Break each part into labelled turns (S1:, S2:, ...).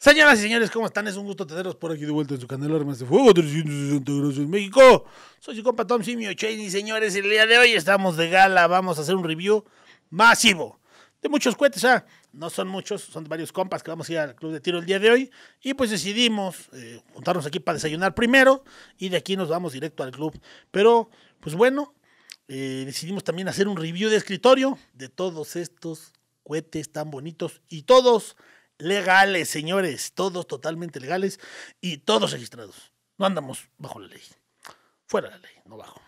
S1: Señoras y señores, ¿cómo están? Es un gusto tenerlos por aquí de vuelta en su canal Armas de Fuego 360 en México. Soy su compa Tom Simio Cheney, señores. El día de hoy estamos de gala. Vamos a hacer un review masivo de muchos cohetes. ¿ah? No son muchos, son varios compas que vamos a ir al club de tiro el día de hoy. Y pues decidimos eh, juntarnos aquí para desayunar primero y de aquí nos vamos directo al club. Pero, pues bueno, eh, decidimos también hacer un review de escritorio de todos estos cohetes tan bonitos y todos legales, señores, todos totalmente legales y todos registrados. No andamos bajo la ley. Fuera la ley, no bajo.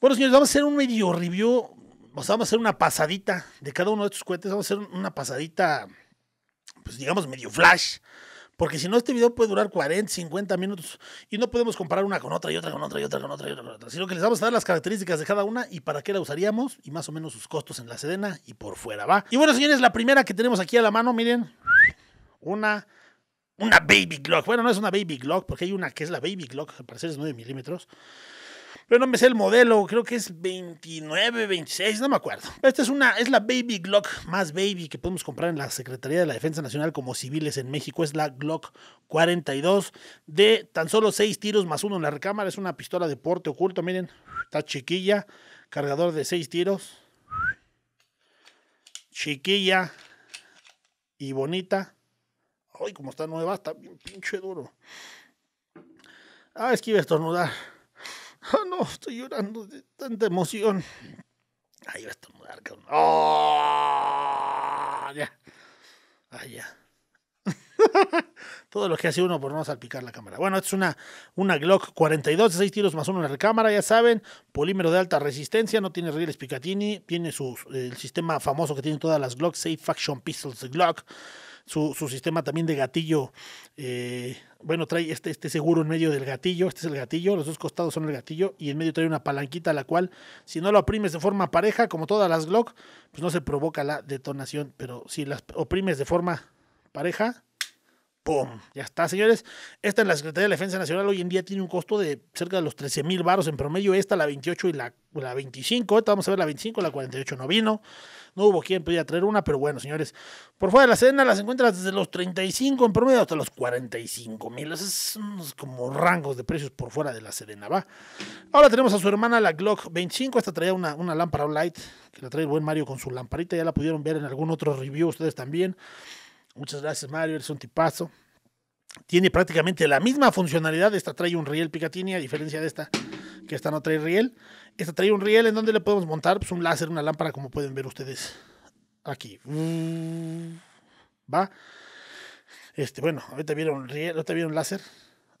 S1: Bueno, señores, vamos a hacer un medio review, vamos a hacer una pasadita de cada uno de estos cohetes, vamos a hacer una pasadita, pues digamos, medio flash porque si no, este video puede durar 40, 50 minutos y no podemos comparar una con otra y otra con otra y otra con otra y otra, con otra. sino que les vamos a dar las características de cada una y para qué la usaríamos y más o menos sus costos en la sedena y por fuera, ¿va? Y bueno, señores, la primera que tenemos aquí a la mano, miren, una... Una Baby Glock. Bueno, no es una Baby Glock, porque hay una que es la Baby Glock, al parecer es 9 milímetros pero no me sé el modelo, creo que es 29, 26, no me acuerdo. Esta es una, es la Baby Glock más Baby que podemos comprar en la Secretaría de la Defensa Nacional como civiles en México, es la Glock 42 de tan solo 6 tiros más uno en la recámara, es una pistola de porte oculto, miren, está chiquilla, cargador de 6 tiros, chiquilla y bonita. Ay, como está nueva, está bien pinche duro. Ah, es que iba a estornudar. Ah, no, estoy llorando de tanta emoción. Ahí va a estornudar, cabrón. ¡Oh! Ya. Ah, ya. Todo lo que hace uno por no salpicar la cámara. Bueno, es una, una Glock 42 6 tiros más uno en la cámara, ya saben. Polímero de alta resistencia, no tiene rieles Picatinny. Tiene el sistema famoso que tienen todas las Glock, Safe Faction Pistols Glock su, su sistema también de gatillo. Eh, bueno, trae este, este seguro en medio del gatillo, este es el gatillo, los dos costados son el gatillo y en medio trae una palanquita la cual si no lo oprimes de forma pareja, como todas las Glock, pues no se provoca la detonación, pero si las oprimes de forma pareja, ¡Pum! Ya está, señores. Esta en la Secretaría de Defensa Nacional hoy en día tiene un costo de cerca de los 13 mil baros en promedio. Esta, la 28 y la, la 25. esta vamos a ver la 25, la 48 no vino. No hubo quien pudiera traer una, pero bueno, señores. Por fuera de la Serena las encuentras desde los 35 en promedio hasta los 45 mil. Esos son como rangos de precios por fuera de la Serena, ¿va? Ahora tenemos a su hermana, la Glock 25. Esta traía una, una lámpara light e que la trae el buen Mario con su lamparita. Ya la pudieron ver en algún otro review ustedes también. Muchas gracias, Mario. Eres un tipazo. Tiene prácticamente la misma funcionalidad. Esta trae un riel Picatinny, a diferencia de esta, que esta no trae riel. Esta trae un riel en donde le podemos montar pues, un láser, una lámpara, como pueden ver ustedes aquí. Va. Este, bueno, ahorita vieron riel, láser.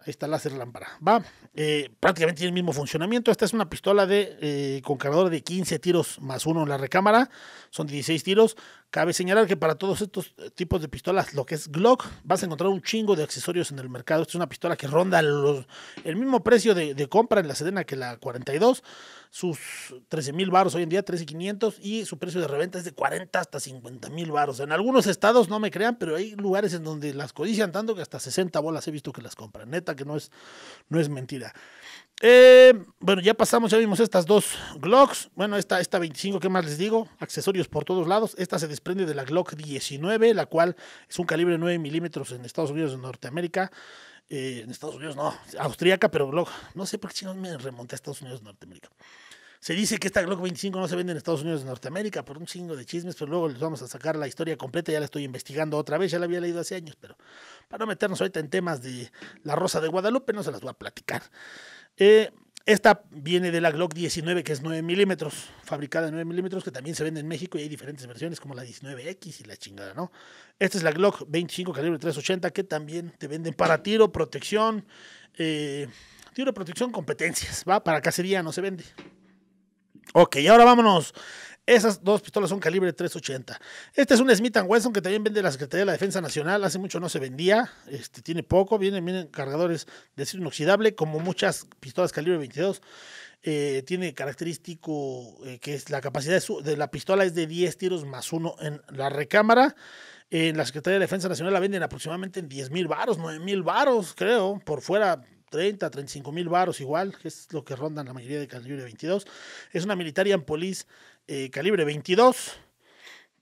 S1: Ahí está láser lámpara. Va. Eh, prácticamente tiene el mismo funcionamiento. Esta es una pistola de, eh, con cargador de 15 tiros más uno en la recámara. Son 16 tiros. Cabe señalar que para todos estos eh, tipos de pistolas, lo que es Glock, vas a encontrar un chingo de accesorios en el mercado. Esta es una pistola que ronda el mismo precio de, compra en la Sedena que la 42, sus 13 mil baros hoy en día, 13,500, y su precio de reventa es de 40 hasta 50 mil baros. En algunos estados, no me crean, pero hay lugares en donde las codician tanto que hasta 60 bolas he visto que las compran. Neta que no es, no es mentira. Eh, bueno, ya pasamos, ya vimos estas dos Glocks. Bueno, esta, esta 25, ¿qué más les digo? Accesorios por todos lados. Esta se desprende de la Glock 19, la cual es un calibre 9 milímetros en Estados Unidos, de Norteamérica. Eh, en Estados Unidos, no, austríaca, pero Glock. No sé por qué si no me remonté a Estados Unidos, de Norteamérica. Se dice que esta Glock 25 no se vende en Estados Unidos de Norteamérica por un chingo de chismes, pero luego les vamos a sacar la historia completa. Ya la estoy investigando otra vez, ya la había leído hace años, pero para no meternos ahorita en temas de la Rosa de Guadalupe, no se las voy a platicar. Eh, esta viene de la Glock 19, que es 9 milímetros, fabricada en 9 milímetros, que también se vende en México y hay diferentes versiones como la 19X y la chingada, ¿no? Esta es la Glock 25 calibre 380, que también te venden para tiro, protección, eh, tiro, protección, competencias, ¿va? Para cacería no se vende. Ok, ahora vámonos. Esas dos pistolas son calibre 380. Este es un Smith Wesson que también vende la Secretaría de la Defensa Nacional. Hace mucho no se vendía. Este, tiene poco. Vienen, cargadores de acero inoxidable, como muchas pistolas calibre 22. Eh, tiene característico eh, que es la capacidad de, la pistola es de 10 tiros más uno en la recámara. En la Secretaría de la Defensa Nacional la venden aproximadamente en 10 mil varos, 9 mil varos, creo. Por fuera 30, 35 mil varos igual, que es lo que rondan la mayoría de calibre 22. Es una militaria en polis eh, calibre 22,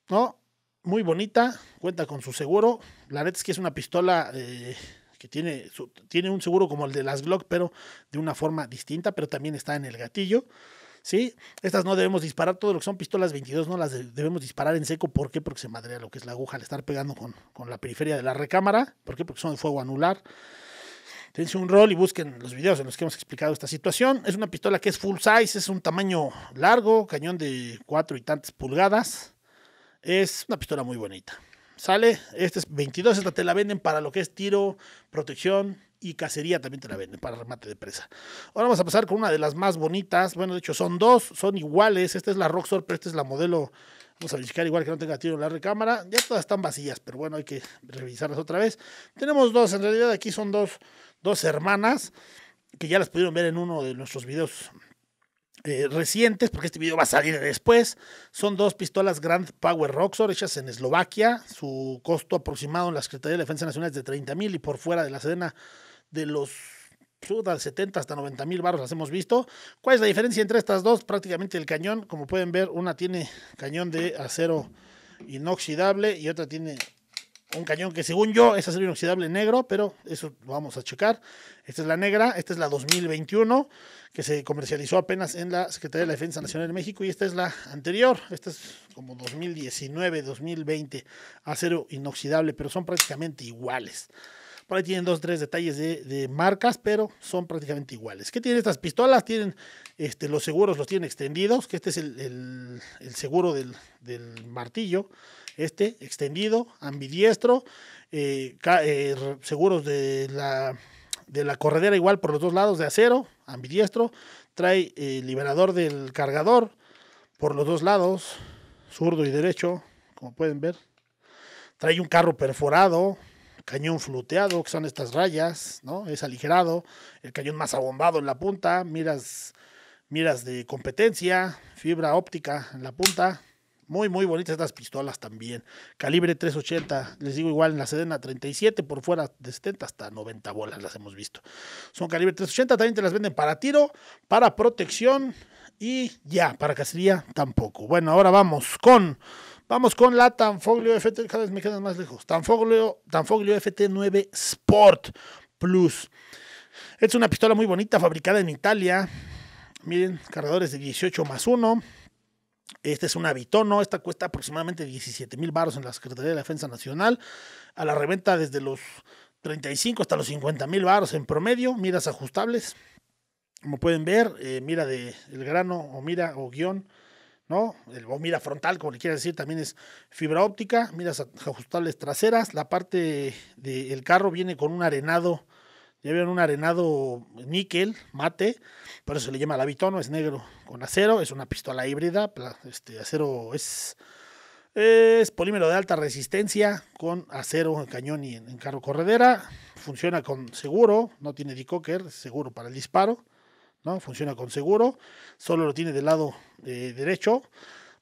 S1: ¿no? Muy bonita, cuenta con su seguro. La neta es que es una pistola eh, que tiene, tiene un seguro como el de las Glock, pero de una forma distinta, pero también está en el gatillo. ¿sí? Estas no debemos disparar, todo lo que son pistolas 22 no las debemos disparar en seco, ¿por qué? Porque se madrea lo que es la aguja al estar pegando con, con la periferia de la recámara, ¿por qué? Porque son de fuego anular dense un rol y busquen los videos en los que hemos explicado esta situación. Es una pistola que es full size, es un tamaño largo, cañón de cuatro y tantas pulgadas. Es una pistola muy bonita. Sale, este es 22, esta te la venden para lo que es tiro, protección y cacería también te la venden para remate de presa. Ahora vamos a pasar con una de las más bonitas. Bueno, de hecho son dos, son iguales. Esta es la Rockstar pero esta es la modelo Vamos a verificar igual que no tenga tiro en la recámara. Ya todas están vacías, pero bueno, hay que revisarlas otra vez. Tenemos dos, en realidad aquí son dos, hermanas que ya las pudieron ver en uno de nuestros videos eh, recientes, porque este video va a salir después. Son dos pistolas Grand Power Roxor hechas en Eslovaquia. Su costo aproximado en la Secretaría de Defensa Nacional es de 30 mil y por fuera de la Sedena de los de 70 hasta 90 mil barros, las hemos visto. ¿Cuál es la diferencia entre estas dos? Prácticamente el cañón, como pueden ver, una tiene cañón de acero inoxidable y otra tiene un cañón que según yo es acero inoxidable negro, pero eso vamos a checar. Esta es la negra, esta es la 2021, que se comercializó apenas en la Secretaría de la Defensa Nacional de México, y esta es la anterior, esta es como 2019, 2020, acero inoxidable, pero son prácticamente iguales. Por ahí tienen dos, tres detalles de, marcas, pero son prácticamente iguales. ¿Qué tienen estas pistolas? Tienen este, los seguros, los tienen extendidos, que este es el, seguro del, martillo este extendido, ambidiestro, eh, eh, seguros de la, corredera igual por los dos lados de acero, ambidiestro, trae el eh, liberador del cargador por los dos lados, zurdo y derecho, como pueden ver, trae un carro perforado, cañón fluteado, que son estas rayas, ¿no? Es aligerado, el cañón más abombado en la punta, miras, miras de competencia, fibra óptica en la punta. Muy, muy bonitas estas pistolas también. Calibre 380, les digo igual en la Sedena 37, por fuera de 70 hasta 90 bolas las hemos visto. Son calibre 380, también te las venden para tiro, para protección y ya, para cacería tampoco. Bueno, ahora vamos con Vamos con la Tanfoglio FT, cada vez me quedan más lejos. Tanfoglio, Tanfoglio FT9 Sport Plus. Es una pistola muy bonita, fabricada en Italia. Miren, cargadores de 18 más 1. Este es un habitono, esta cuesta aproximadamente 17 mil baros en la Secretaría de Defensa Nacional. A la reventa desde los 35 hasta los 50 mil baros en promedio, miras ajustables. Como pueden ver, eh, mira de grano o mira o guión ¿no? El, o mira frontal, como le quieras decir, también es fibra óptica, miras ajustables traseras, la parte del carro viene con un arenado, ya vieron un arenado níquel, mate, pero se le llama la Bitono, es negro con acero, es una pistola híbrida, este acero es, es polímero de alta resistencia con acero en cañón y en, carro corredera, funciona con seguro, no tiene decocker, seguro para el disparo. Funciona con seguro, solo lo tiene del lado eh, derecho,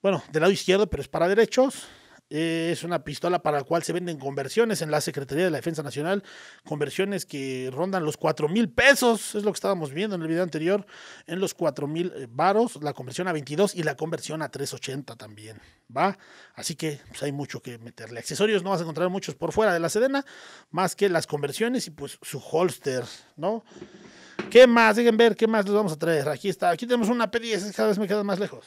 S1: bueno, del lado izquierdo, pero es para derechos. Eh, es una pistola para la cual se venden conversiones en la Secretaría de la Defensa Nacional, conversiones que rondan los 4 mil pesos, es lo que estábamos viendo en el video anterior, en los 4 mil eh, varos, la conversión a 22 y la conversión a 380 también, ¿va? Así que pues, hay mucho que meterle. Accesorios no vas a encontrar muchos por fuera de la Sedena, más que las conversiones y pues su holster, ¿no? ¿Qué más? Dejen ver, ¿qué más les vamos a traer? Aquí está, aquí tenemos una P10, cada vez me quedo más lejos.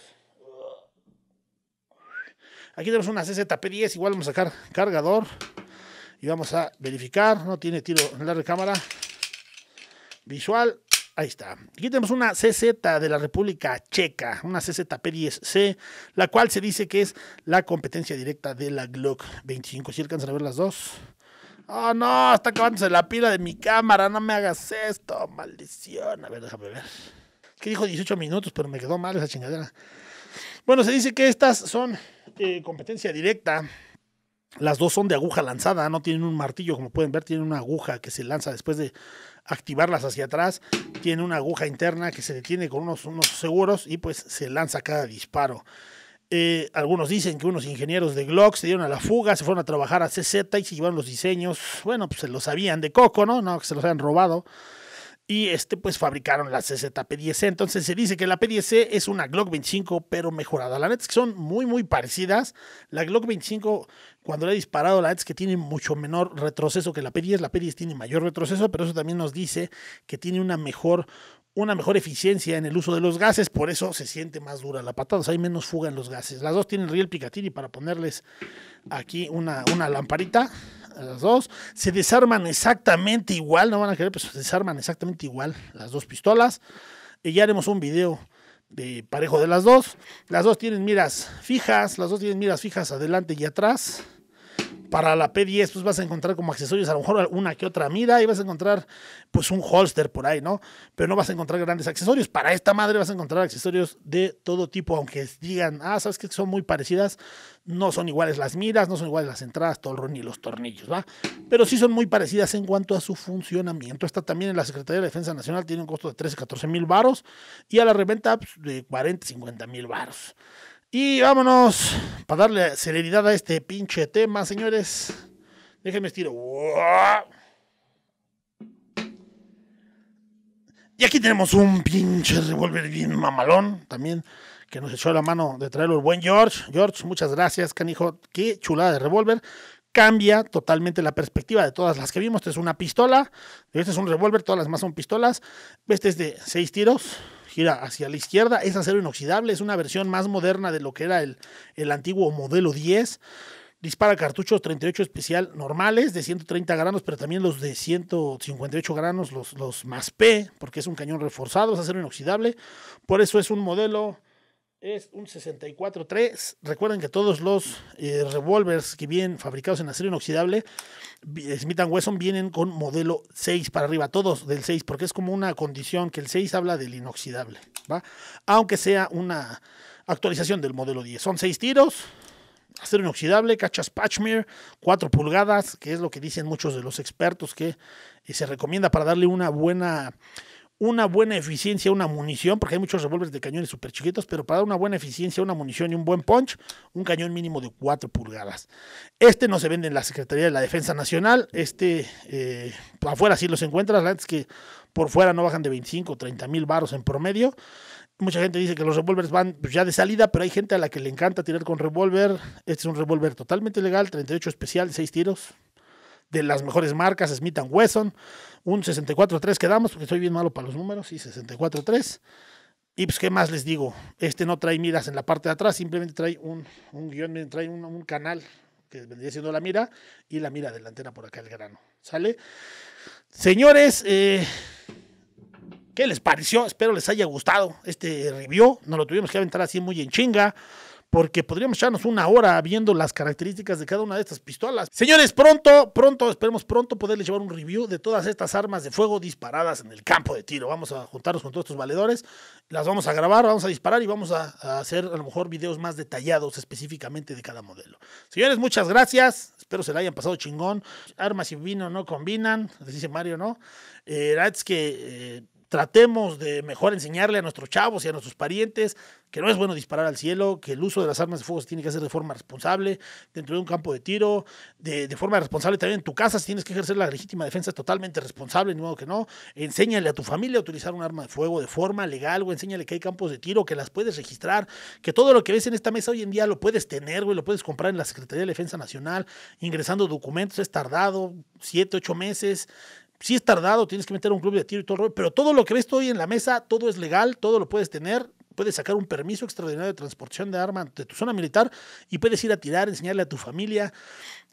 S1: Aquí tenemos una CZ p 10 igual vamos a sacar cargador. Y vamos a verificar, no tiene tiro en la recámara. Visual, Ahí está. Aquí tenemos una CZ de la República Checa, una CZ p 10 c la cual se dice que es la competencia directa de la Glock 25. Si alcanzan a ver las dos. Oh, no, está acabándose la pila de mi cámara, no me hagas esto, maldición. A ver, déjame ver. que dijo 18 minutos, pero me quedó mal esa chingadera. Bueno, se dice que estas son eh, competencia directa. Las dos son de aguja lanzada, no tienen un martillo, como pueden ver, tienen una aguja que se lanza después de activarlas hacia atrás. Tiene una aguja interna que se detiene con unos, unos seguros y pues se lanza cada disparo. Eh, algunos dicen que unos ingenieros de Glock se dieron a la fuga, se fueron a trabajar a CZ y se llevaron los diseños. Bueno, pues se los sabían de coco, ¿no? No, que se los habían robado. Y este, pues fabricaron la p 10 Entonces se dice que la P10C es una Glock 25, pero mejorada. La neta que son muy, muy parecidas. La Glock 25, cuando le he disparado, la neta que tiene mucho menor retroceso que la P10. La P10 tiene mayor retroceso, pero eso también nos dice que tiene una mejor una mejor eficiencia en el uso de los gases, por eso se siente más dura la patada, o sea, hay menos fuga en los gases. Las dos tienen riel picatini para ponerles aquí una, una lamparita, las dos. Se desarman exactamente igual, no van a creer, pero se desarman exactamente igual las dos pistolas. Y ya haremos un video de parejo de las dos. Las dos tienen miras fijas, las dos tienen miras fijas adelante y atrás para la P10 pues vas a encontrar como accesorios a lo mejor una que otra mira y vas a encontrar pues un holster por ahí, ¿no? Pero no vas a encontrar grandes accesorios. Para esta madre vas a encontrar accesorios de todo tipo, aunque digan, ah, sabes que son muy parecidas, no son iguales las miras, no son iguales las entradas, torre y los tornillos, ¿va? Pero sí son muy parecidas en cuanto a su funcionamiento. Esta también en la Secretaría de Defensa Nacional tiene un costo de 13, 14 mil varos y a la reventa pues, de 40, 50 mil varos. Y vámonos para darle celeridad a este pinche tema, señores. Déjenme estirar. Y aquí tenemos un pinche revólver bien mamalón también, que nos echó la mano de traerlo el buen George. George, muchas gracias, canijo. Qué chulada de revólver. Cambia totalmente la perspectiva de todas las que vimos. Esta es una pistola, este es un revólver, todas las más son pistolas. Este es de seis tiros gira hacia la izquierda, es acero inoxidable, es una versión más moderna de lo que era el, el antiguo modelo 10. Dispara cartuchos 38 especial normales de 130 granos, pero también los de 158 granos, los, los más P, porque es un cañón reforzado, es acero inoxidable. Por eso es un modelo es un 64-3. Recuerden que todos los eh, revólvers que vienen fabricados en acero inoxidable, eh, Smith Wesson, vienen con modelo 6 para arriba, todos del 6, porque es como una condición que el 6 habla del inoxidable, ¿va? Aunque sea una actualización del modelo 10. Son 6 tiros, acero inoxidable, cachas patchmere, 4 pulgadas, que es lo que dicen muchos de los expertos que eh, se recomienda para darle una buena una buena eficiencia, una munición, porque hay muchos revólveres de cañones súper chiquitos, pero para dar una buena eficiencia, una munición y un buen punch, un cañón mínimo de 4 pulgadas. Este no se vende en la Secretaría de la Defensa Nacional, este eh, afuera sí los encuentras, antes que por fuera no bajan de 25 o 30 mil baros en promedio. Mucha gente dice que los revólveres van pues, ya de salida, pero hay gente a la que le encanta tirar con revólver. Este es un revólver totalmente legal, 38 especial, 6 tiros, de las mejores marcas, Smith Wesson un 64-3 quedamos, porque soy bien malo para los números, y 64-3. Y pues, ¿qué más les digo? Este no trae miras en la parte de atrás, simplemente trae un, un guión, trae un, canal que vendría siendo la mira y la mira delantera por acá el grano. ¿Sale? Señores, eh, ¿qué les pareció? Espero les haya gustado este review. no lo tuvimos que aventar así muy en chinga porque podríamos echarnos una hora viendo las características de cada una de estas pistolas. Señores, pronto, pronto, esperemos pronto poderles llevar un review de todas estas armas de fuego disparadas en el campo de tiro. Vamos a juntarnos con todos estos valedores, las vamos a grabar, vamos a disparar y vamos a, hacer a lo mejor videos más detallados específicamente de cada modelo. Señores, muchas gracias. Espero se la hayan pasado chingón. Armas y vino no combinan, dice Mario, ¿no? Eh, es que eh, tratemos de mejor enseñarle a nuestros chavos y a nuestros parientes que no es bueno disparar al cielo, que el uso de las armas de fuego se tiene que hacer de forma responsable dentro de un campo de tiro, de, forma responsable también en tu casa, si tienes que ejercer la legítima defensa es totalmente responsable, ni modo que no. Enséñale a tu familia a utilizar un arma de fuego de forma legal, güey, enséñale que hay campos de tiro, que las puedes registrar, que todo lo que ves en esta mesa hoy en día lo puedes tener, güey, lo puedes comprar en la Secretaría de Defensa Nacional, ingresando documentos, es tardado, siete, ocho meses, si es tardado, tienes que meter un club de tiro y todo el pero todo lo que ves hoy en la mesa, todo es legal, todo lo puedes tener, puedes sacar un permiso extraordinario de transportación de arma de tu zona militar y puedes ir a tirar, enseñarle a tu familia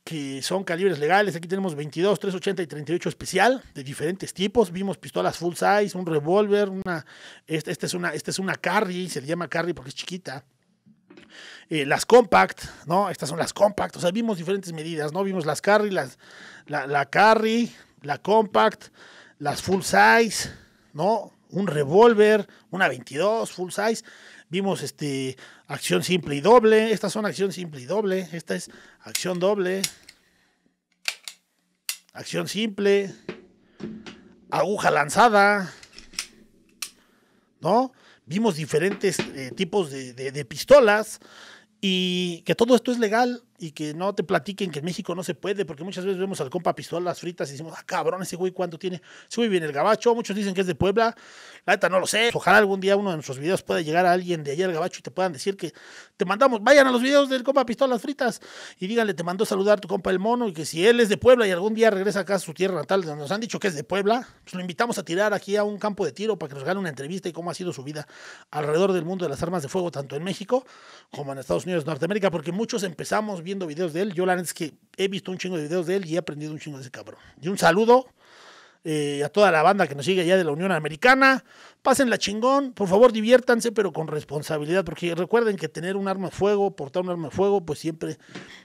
S1: que son calibres legales. Aquí tenemos 22, 380 y 38 especial de diferentes tipos. Vimos pistolas full size, un revólver, una esta, este es una esta es una carry, se le llama carry porque es chiquita. Eh, las compact, ¿no? Estas son las compact, o sea, vimos diferentes medidas, ¿no? Vimos las carry, las, la carry, la compact, las full size, ¿no? un revólver, una 22 full size. Vimos este acción simple y doble. Estas son acción simple y doble. Esta es acción doble. Acción simple. Aguja lanzada. ¿No? Vimos diferentes eh, tipos de pistolas. Y que todo esto es legal y que no te platiquen que en México no se puede, porque muchas veces vemos al compa pistolas fritas y decimos, ah, cabrón, ese güey cuánto tiene. Se güey viene el gabacho, muchos dicen que es de Puebla, la neta no lo sé. Ojalá algún día uno de nuestros videos pueda llegar a alguien de allá al gabacho y te puedan decir que te mandamos, vayan a los videos del compa pistolas fritas y díganle, te mandó saludar tu compa el mono y que si él es de Puebla y algún día regresa acá a su tierra natal, donde nos han dicho que es de Puebla, pues lo invitamos a tirar aquí a un campo de tiro para que nos gane una entrevista y cómo ha sido su vida alrededor del mundo de las armas de fuego, tanto en México como en Estados Unidos, Norteamérica, porque muchos empezamos bien viendo videos de él. Yo la verdad es que he visto un chingo de videos de él y he aprendido un chingo de ese cabrón. Y un saludo eh, a toda la banda que nos sigue allá de la Unión Americana. pasen la chingón, por favor diviértanse, pero con responsabilidad, porque recuerden que tener un arma de fuego, portar un arma de fuego, pues siempre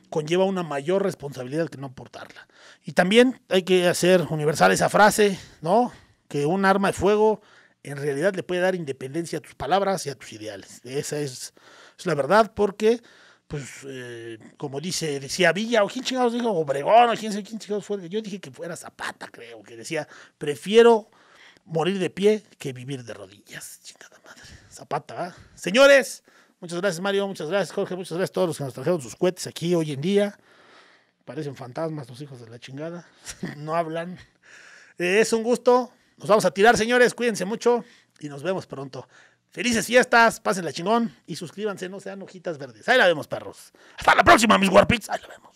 S1: conlleva una mayor responsabilidad que no portarla. Y también hay que hacer universal esa frase, ¿no? Que un arma de fuego en realidad le puede dar independencia a tus palabras y a tus ideales. Esa es, es la verdad, porque pues, eh, como dice, decía Villa, o quién chingados dijo, Obregón, o quién quién chingados fue. Yo dije que fuera Zapata, creo, que decía, prefiero morir de pie que vivir de rodillas. Chingada madre. Zapata, ¿eh? Señores, muchas gracias, Mario, muchas gracias, Jorge, muchas gracias a todos los que nos trajeron sus cohetes aquí hoy en día. Parecen fantasmas los hijos de la chingada. no hablan. es un gusto. Nos vamos a tirar, señores. Cuídense mucho y nos vemos pronto. Felices fiestas, pásenla chingón y suscríbanse, no sean hojitas verdes. Ahí la vemos, perros. Hasta la próxima, mis Warpits. Ahí la vemos.